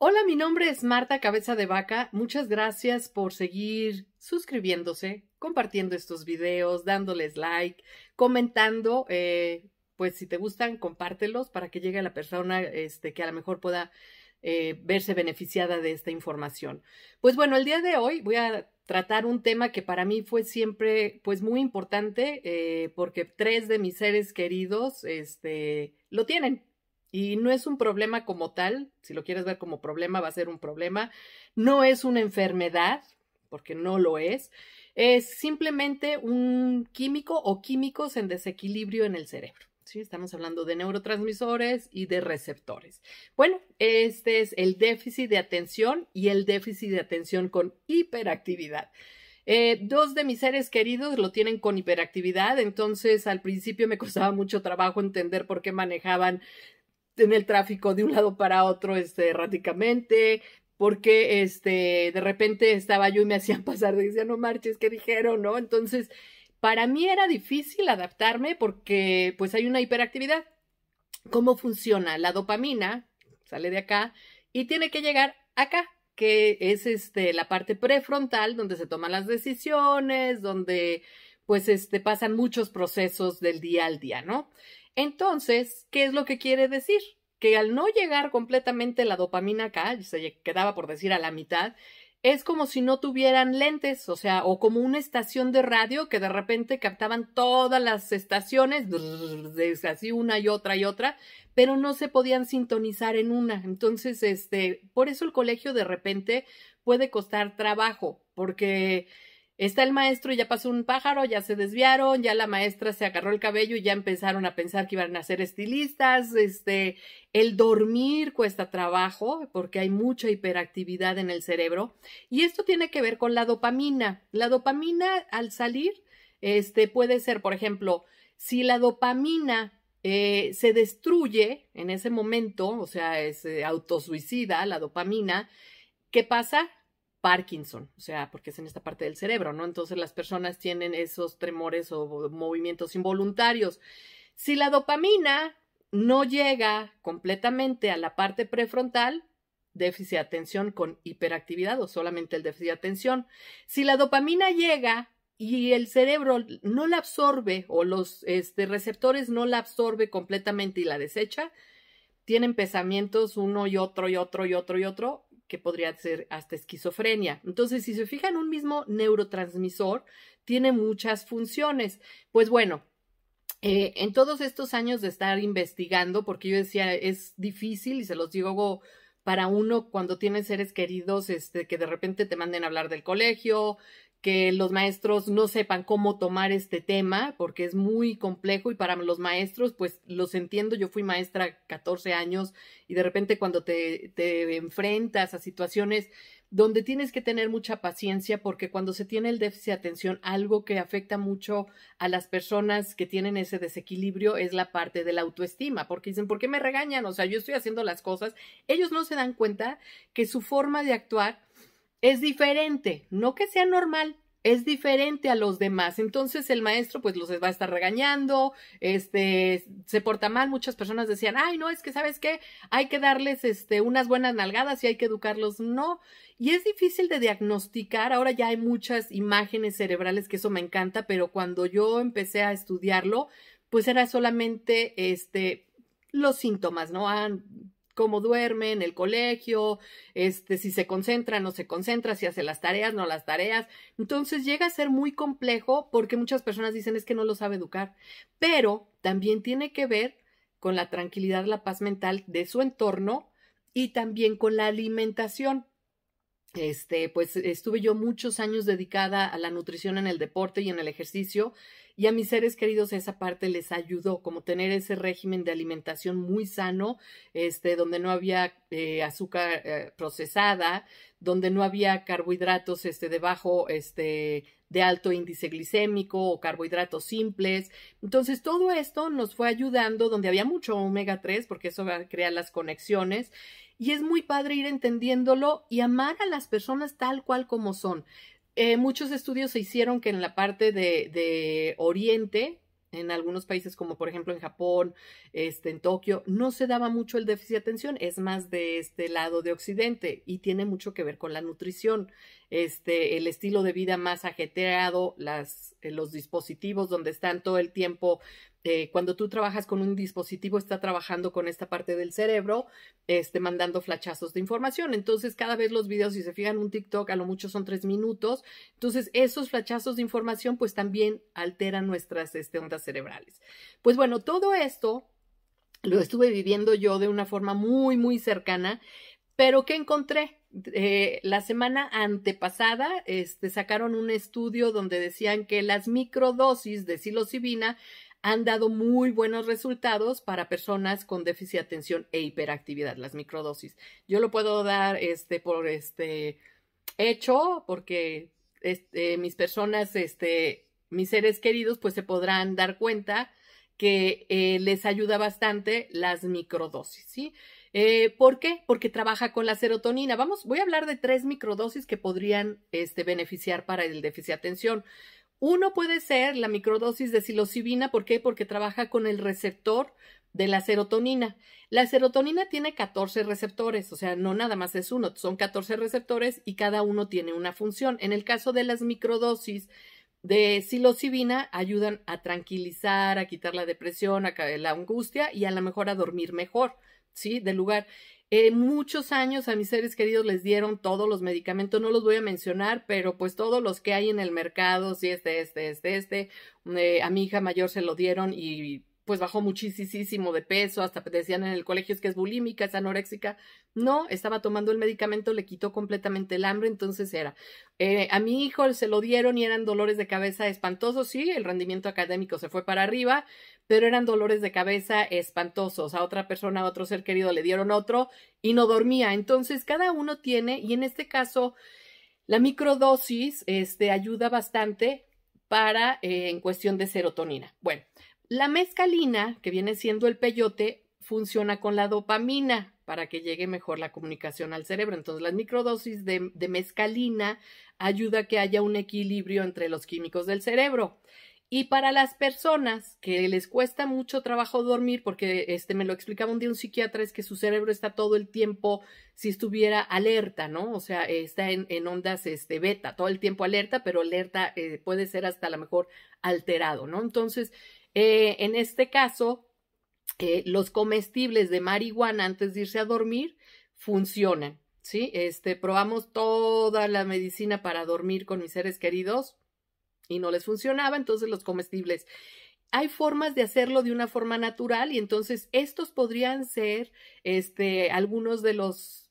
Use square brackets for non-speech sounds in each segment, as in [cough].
Hola, mi nombre es Marta Cabeza de Vaca. Muchas gracias por seguir suscribiéndose, compartiendo estos videos, dándoles like, comentando. Eh, pues si te gustan, compártelos para que llegue a la persona este, que a lo mejor pueda eh, verse beneficiada de esta información. Pues bueno, el día de hoy voy a tratar un tema que para mí fue siempre pues muy importante eh, porque tres de mis seres queridos este, lo tienen. Y no es un problema como tal, si lo quieres ver como problema, va a ser un problema. No es una enfermedad, porque no lo es. Es simplemente un químico o químicos en desequilibrio en el cerebro. ¿sí? Estamos hablando de neurotransmisores y de receptores. Bueno, este es el déficit de atención y el déficit de atención con hiperactividad. Eh, dos de mis seres queridos lo tienen con hiperactividad, entonces al principio me costaba mucho trabajo entender por qué manejaban en el tráfico de un lado para otro este, erráticamente, porque este, de repente estaba yo y me hacían [laughs] pasar, decía, no marches, que dijeron? ¿No? Entonces, para mí era difícil adaptarme porque pues hay una hiperactividad. ¿Cómo funciona? La dopamina sale de acá y tiene que llegar acá, que es este, la parte prefrontal donde se toman las decisiones, donde pues este, pasan muchos procesos del día al día, ¿no? Entonces, ¿qué es lo que quiere decir? Que al no llegar completamente la dopamina acá, se quedaba por decir a la mitad, es como si no tuvieran lentes, o sea, o como una estación de radio que de repente captaban todas las estaciones, así una y otra y otra, pero no se podían sintonizar en una. Entonces, este, por eso el colegio de repente puede costar trabajo, porque Está el maestro y ya pasó un pájaro, ya se desviaron, ya la maestra se agarró el cabello y ya empezaron a pensar que iban a ser estilistas, este, el dormir cuesta trabajo porque hay mucha hiperactividad en el cerebro y esto tiene que ver con la dopamina. La dopamina al salir, este, puede ser, por ejemplo, si la dopamina eh, se destruye en ese momento, o sea, es eh, autosuicida la dopamina, ¿qué pasa? Parkinson, o sea, porque es en esta parte del cerebro, ¿no? Entonces las personas tienen esos tremores o movimientos involuntarios. Si la dopamina no llega completamente a la parte prefrontal, déficit de atención con hiperactividad o solamente el déficit de atención. Si la dopamina llega y el cerebro no la absorbe o los este, receptores no la absorbe completamente y la desecha, tienen pensamientos uno y otro y otro y otro y otro que podría ser hasta esquizofrenia. Entonces, si se fijan, un mismo neurotransmisor tiene muchas funciones. Pues bueno, eh, en todos estos años de estar investigando, porque yo decía, es difícil y se los digo para uno cuando tiene seres queridos, este, que de repente te manden a hablar del colegio, que los maestros no sepan cómo tomar este tema, porque es muy complejo y para los maestros, pues los entiendo, yo fui maestra 14 años y de repente cuando te, enfrentas a situaciones donde tienes que tener mucha paciencia porque cuando se tiene el déficit de atención, algo que afecta mucho a las personas que tienen ese desequilibrio es la parte de la autoestima, porque dicen, ¿por qué me regañan? O sea, yo estoy haciendo las cosas, ellos no se dan cuenta que su forma de actuar es diferente, no que sea normal, es diferente a los demás. Entonces el maestro pues los va a estar regañando, este, se porta mal. Muchas personas decían, ay, no, es que sabes qué, hay que darles este, unas buenas nalgadas y hay que educarlos. No, y es difícil de diagnosticar. Ahora ya hay muchas imágenes cerebrales que eso me encanta, pero cuando yo empecé a estudiarlo, pues era solamente este, los síntomas, ¿no? Ah, cómo duerme en el colegio, este, si se concentra, no se concentra, si hace las tareas, no las tareas. Entonces llega a ser muy complejo porque muchas personas dicen es que no lo sabe educar, pero también tiene que ver con la tranquilidad, la paz mental de su entorno y también con la alimentación este, pues estuve yo muchos años dedicada a la nutrición en el deporte y en el ejercicio y a mis seres queridos esa parte les ayudó, como tener ese régimen de alimentación muy sano, este, donde no había eh, azúcar eh, procesada, donde no había carbohidratos este, de bajo, este, de alto índice glicémico o carbohidratos simples. Entonces, todo esto nos fue ayudando, donde había mucho omega 3, porque eso crea las conexiones y es muy padre ir entendiéndolo y amar a las personas tal cual como son. Eh, muchos estudios se hicieron que en la parte de, Oriente, en algunos países como por ejemplo en Japón, este, en Tokio, no se daba mucho el déficit de atención, es más de este lado de Occidente y tiene mucho que ver con la nutrición, este, el estilo de vida más ajetreado, las, eh, los dispositivos donde están todo el tiempo este, cuando tú trabajas con un dispositivo está trabajando con esta parte del cerebro, este, mandando flachazos de información. Entonces, cada vez los videos, si se fijan, un TikTok a lo mucho son tres minutos. Entonces, esos flachazos de información, pues también alteran nuestras este, ondas cerebrales. Pues bueno, todo esto lo estuve viviendo yo de una forma muy, muy cercana, pero ¿qué encontré? Eh, la semana antepasada este, sacaron un estudio donde decían que las microdosis de psilocibina han dado muy buenos resultados para personas con déficit de atención e hiperactividad, las microdosis. Yo lo puedo dar este, por este hecho, porque este, mis personas, este, mis seres queridos, pues se podrán dar cuenta que eh, les ayuda bastante las microdosis, ¿sí? Eh, ¿Por qué? Porque trabaja con la serotonina. Vamos, voy a hablar de tres microdosis que podrían este, beneficiar para el déficit de atención. Uno puede ser la microdosis de psilocibina, ¿por qué? Porque trabaja con el receptor de la serotonina. La serotonina tiene 14 receptores, o sea, no nada más es uno, son 14 receptores y cada uno tiene una función. En el caso de las microdosis de psilocibina, ayudan a tranquilizar, a quitar la depresión, a la angustia y a lo mejor a dormir mejor, ¿sí? Del lugar. Eh, muchos años a mis seres queridos les dieron todos los medicamentos, no los voy a mencionar, pero pues todos los que hay en el mercado, si este, este, este, este, a mi hija mayor se lo dieron y pues bajó muchísimo de peso, hasta decían en el colegio es que es bulímica, es anoréxica. No, estaba tomando el medicamento, le quitó completamente el hambre, entonces era. Eh, a mi hijo se lo dieron y eran dolores de cabeza espantosos, sí, el rendimiento académico se fue para arriba, pero eran dolores de cabeza espantosos. A otra persona, a otro ser querido le dieron otro y no dormía. Entonces cada uno tiene, y en este caso... La microdosis este, ayuda bastante para eh, en cuestión de serotonina. Bueno, la mescalina, que viene siendo el peyote, funciona con la dopamina para que llegue mejor la comunicación al cerebro. Entonces, las microdosis de, de mescalina ayuda a que haya un equilibrio entre los químicos del cerebro. Y para las personas que les cuesta mucho trabajo dormir, porque este me lo explicaba un día un psiquiatra, es que su cerebro está todo el tiempo si estuviera alerta, ¿no? O sea, está en, ondas este, beta, todo el tiempo alerta, pero alerta eh, puede ser hasta a lo mejor alterado, ¿no? Entonces, eh, en este caso, eh, los comestibles de marihuana antes de irse a dormir funcionan, ¿sí? Este, probamos toda la medicina para dormir con mis seres queridos y no les funcionaba, entonces los comestibles. Hay formas de hacerlo de una forma natural y entonces estos podrían ser este, algunos de los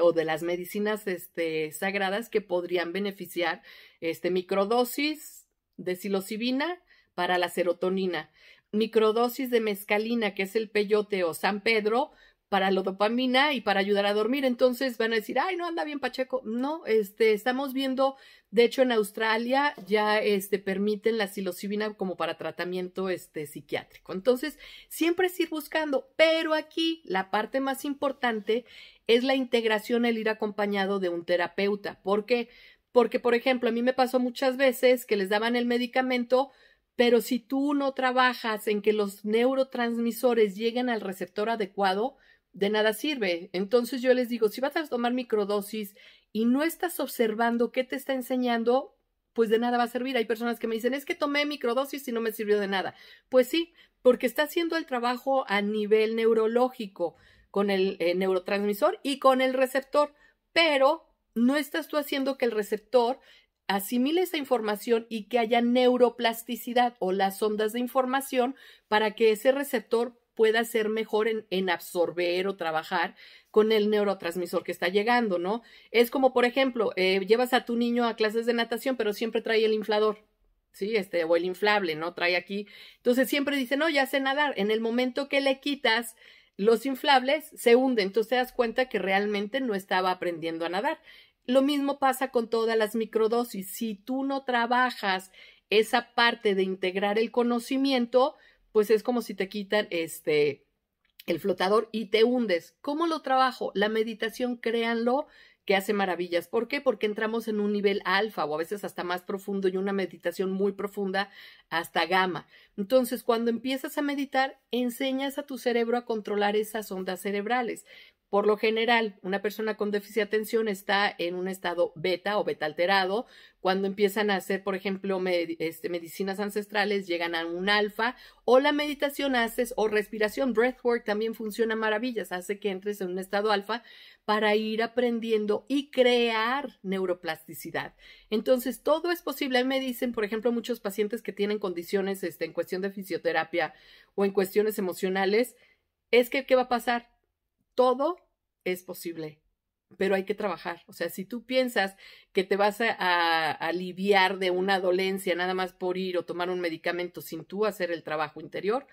o de las medicinas este, sagradas que podrían beneficiar este microdosis de psilocibina para la serotonina, microdosis de mescalina, que es el peyote o San Pedro, para la dopamina y para ayudar a dormir. Entonces van a decir, ay, no anda bien Pacheco. No, este, estamos viendo, de hecho en Australia ya este, permiten la psilocibina como para tratamiento este, psiquiátrico. Entonces, siempre es ir buscando, pero aquí la parte más importante es la integración, el ir acompañado de un terapeuta. ¿Por qué? Porque, por ejemplo, a mí me pasó muchas veces que les daban el medicamento, pero si tú no trabajas en que los neurotransmisores lleguen al receptor adecuado, de nada sirve. Entonces yo les digo, si vas a tomar microdosis y no estás observando qué te está enseñando, pues de nada va a servir. Hay personas que me dicen, es que tomé microdosis y no me sirvió de nada. Pues sí, porque está haciendo el trabajo a nivel neurológico con el eh, neurotransmisor y con el receptor, pero no estás tú haciendo que el receptor asimile esa información y que haya neuroplasticidad o las ondas de información para que ese receptor pueda ser mejor en, absorber o trabajar con el neurotransmisor que está llegando, ¿no? Es como, por ejemplo, eh, llevas a tu niño a clases de natación, pero siempre trae el inflador, ¿sí? Este, o el inflable, ¿no? Trae aquí. Entonces siempre dice, no, ya sé nadar. En el momento que le quitas los inflables, se hunde. Entonces te das cuenta que realmente no estaba aprendiendo a nadar. Lo mismo pasa con todas las microdosis. Si tú no trabajas esa parte de integrar el conocimiento, pues es como si te quitan este el flotador y te hundes. ¿Cómo lo trabajo? La meditación, créanlo, que hace maravillas. ¿Por qué? Porque entramos en un nivel alfa o a veces hasta más profundo y una meditación muy profunda hasta gamma. Entonces, cuando empiezas a meditar, enseñas a tu cerebro a controlar esas ondas cerebrales. Por lo general, una persona con déficit de atención está en un estado beta o beta alterado. Cuando empiezan a hacer, por ejemplo, este, medicinas ancestrales, llegan a un alfa o la meditación haces o respiración, breathwork también funciona maravillas, hace que entres en un estado alfa para ir aprendiendo y crear neuroplasticidad. Entonces, todo es posible. me dicen, por ejemplo, muchos pacientes que tienen condiciones este, en cuestión de fisioterapia o en cuestiones emocionales, es que, ¿qué va a pasar? todo es posible, pero hay que trabajar. O sea, si tú piensas que te vas a, aliviar de una dolencia nada más por ir o tomar un medicamento sin tú hacer el trabajo interior,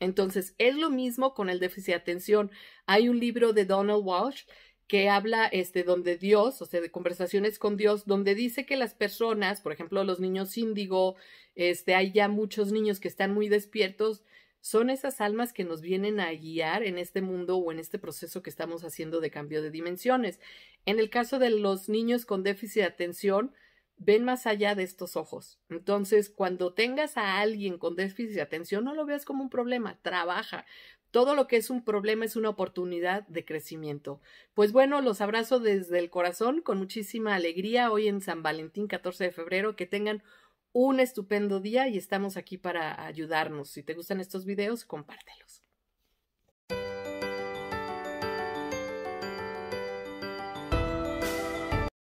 entonces es lo mismo con el déficit de atención. Hay un libro de Donald Walsh que habla este donde Dios, o sea, de conversaciones con Dios, donde dice que las personas, por ejemplo, los niños índigo, este hay ya muchos niños que están muy despiertos, son esas almas que nos vienen a guiar en este mundo o en este proceso que estamos haciendo de cambio de dimensiones. En el caso de los niños con déficit de atención, ven más allá de estos ojos. Entonces, cuando tengas a alguien con déficit de atención, no lo veas como un problema, trabaja. Todo lo que es un problema es una oportunidad de crecimiento. Pues bueno, los abrazo desde el corazón con muchísima alegría hoy en San Valentín, 14 de febrero. Que tengan un estupendo día y estamos aquí para ayudarnos. Si te gustan estos videos, compártelos.